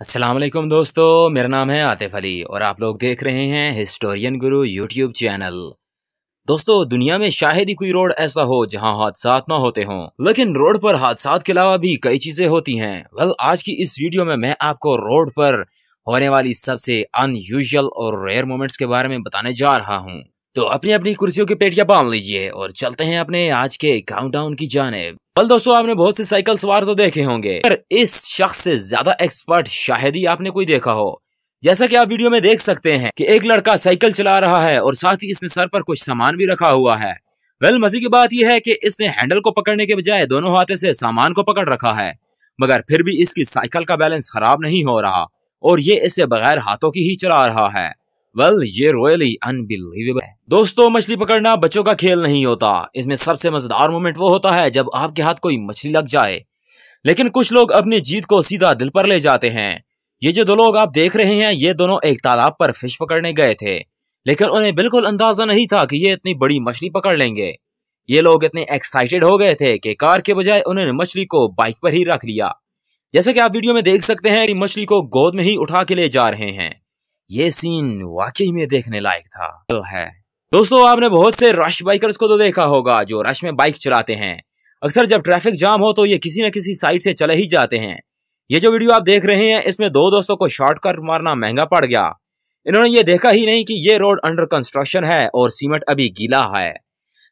असलम दोस्तों मेरा नाम है आतिफ अली और आप लोग देख रहे हैं हिस्टोरियन गुरु यूट्यूब चैनल दोस्तों दुनिया में शायद ही कोई रोड ऐसा हो जहां हादसा ना होते हों लेकिन रोड पर हादसा के अलावा भी कई चीजें होती हैं वेल आज की इस वीडियो में मैं आपको रोड पर होने वाली सबसे अनयूजल और रेयर मोमेंट्स के बारे में बताने जा रहा हूँ तो अपनी अपनी कुर्सियों की पेटियां बांध लीजिए और चलते हैं अपने आज के काउंटडाउन की जाने बल दोस्तों आपने बहुत से साइकिल सवार तो देखे होंगे पर इस शख्स से ज्यादा एक्सपर्ट शायद ही आपने कोई देखा हो जैसा कि आप वीडियो में देख सकते हैं कि एक लड़का साइकिल चला रहा है और साथ ही इसने सर पर कुछ सामान भी रखा हुआ है वेल मजे की बात यह है कि इसने हैंडल को पकड़ने के बजाय दोनों हाथों से सामान को पकड़ रखा है मगर फिर भी इसकी साइकिल का बैलेंस खराब नहीं हो रहा और ये इसे बगैर हाथों की ही चला रहा है वेल ये रोयली अनबिलीवेबल है दोस्तों मछली पकड़ना बच्चों का खेल नहीं होता इसमें सबसे मजेदार मोमेंट वो होता है जब आपके हाथ कोई मछली लग जाए लेकिन कुछ लोग अपनी जीत को सीधा दिल पर ले जाते हैं ये जो दो लोग आप देख रहे हैं ये दोनों एक तालाब पर फिश पकड़ने गए थे लेकिन उन्हें बिल्कुल अंदाजा नहीं था कि ये इतनी बड़ी मछली पकड़ लेंगे ये लोग इतने एक्साइटेड हो गए थे कि कार के बजाय उन्होंने मछली को बाइक पर ही रख लिया जैसे कि आप वीडियो में देख सकते हैं कि मछली को गोद में ही उठा के ले जा रहे हैं ये सीन वाकई में देखने लायक था है दोस्तों आपने बहुत से रश बाइकर्स को तो देखा होगा जो रश में बाइक चलाते हैं अक्सर जब ट्रैफिक जाम हो तो ये किसी न किसी साइड से चले ही जाते हैं ये जो वीडियो आप देख रहे हैं इसमें दो दोस्तों को शॉर्टकट मारना महंगा पड़ गया इन्होंने ये देखा ही नहीं कि ये रोड अंडर कंस्ट्रक्शन है और सीमेंट अभी गीला है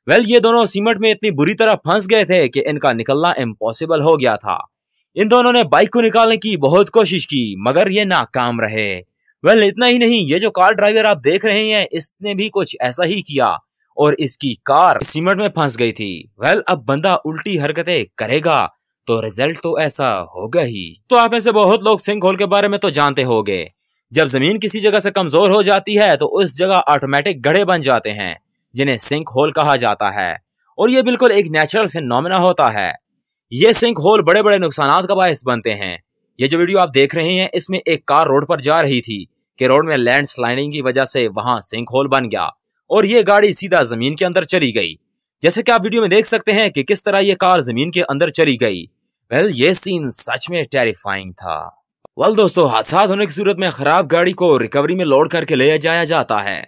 वेल ये दोनों सीमेंट में इतनी बुरी तरह फंस गए थे कि इनका निकलना इम्पॉसिबल हो गया था इन दोनों ने बाइक को निकालने की बहुत कोशिश की मगर ये नाकाम रहे वेल well, इतना ही नहीं ये जो कार ड्राइवर आप देख रहे हैं इसने भी कुछ ऐसा ही किया और इसकी कार सीमेंट में फंस गई थी वेल well, अब बंदा उल्टी हरकतें करेगा तो रिजल्ट तो ऐसा होगा ही तो आप में से बहुत लोग सिंह होल के बारे में तो जानते होंगे जब जमीन किसी जगह से कमजोर हो जाती है तो उस जगह ऑटोमेटिक गढ़े बन जाते हैं जिन्हें सिंक होल कहा जाता है और ये बिल्कुल एक नेचुरल फिन होता है ये सिंक होल बड़े बड़े नुकसान का बायस बनते हैं ये जो वीडियो आप देख रहे हैं इसमें एक कार रोड पर जा रही थी कि रोड में लैंड स्लाइडिंग की वजह से वहां सिंक होल बन गया और ये गाड़ी सीधा जमीन के अंदर चली गई जैसे कि आप वीडियो में देख सकते हैं कि किस तरह ये कार जमीन के अंदर चली गई वेल ये सीन सच में टेरिफाइंग था वेल दोस्तों हादसा होने की सूरत में खराब गाड़ी को रिकवरी में लोड करके ले जाया जाता है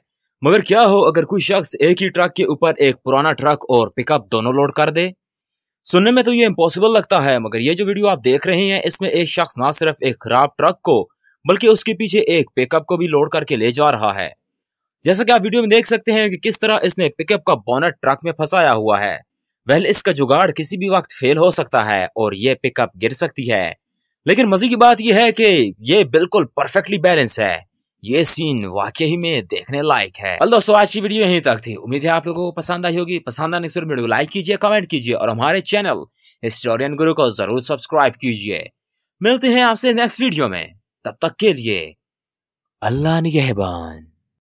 मगर क्या हो अगर कोई शख्स एक ही ट्रक के ऊपर एक पुराना ट्रक और पिकअप दोनों लोड कर दे सुनने में तो ये इम्पॉसिबल लगता है मगर ये जो वीडियो आप देख रहे हैं इसमें एक शख्स ना सिर्फ एक खराब ट्रक को बल्कि उसके पीछे एक पिकअप को भी लोड करके ले जा रहा है जैसा कि आप वीडियो में देख सकते हैं कि किस तरह इसने पिकअप का बोनट ट्रक में फंसाया हुआ है वह इसका जुगाड़ किसी भी वक्त फेल हो सकता है और ये पिकअप गिर सकती है लेकिन मजे की बात यह है कि ये बिल्कुल परफेक्टली बैलेंस है ये सीन वाकई में देखने लायक है अल दोस्तों आज की वीडियो यहीं तक थी उम्मीद है आप लोगों को पसंद आई होगी पसंद आने से वीडियो को लाइक कीजिए कमेंट कीजिए और हमारे चैनल हिस्टोरियन गुरु को जरूर सब्सक्राइब कीजिए मिलते हैं आपसे नेक्स्ट वीडियो में तब तक के लिए अल्लाह निगहबान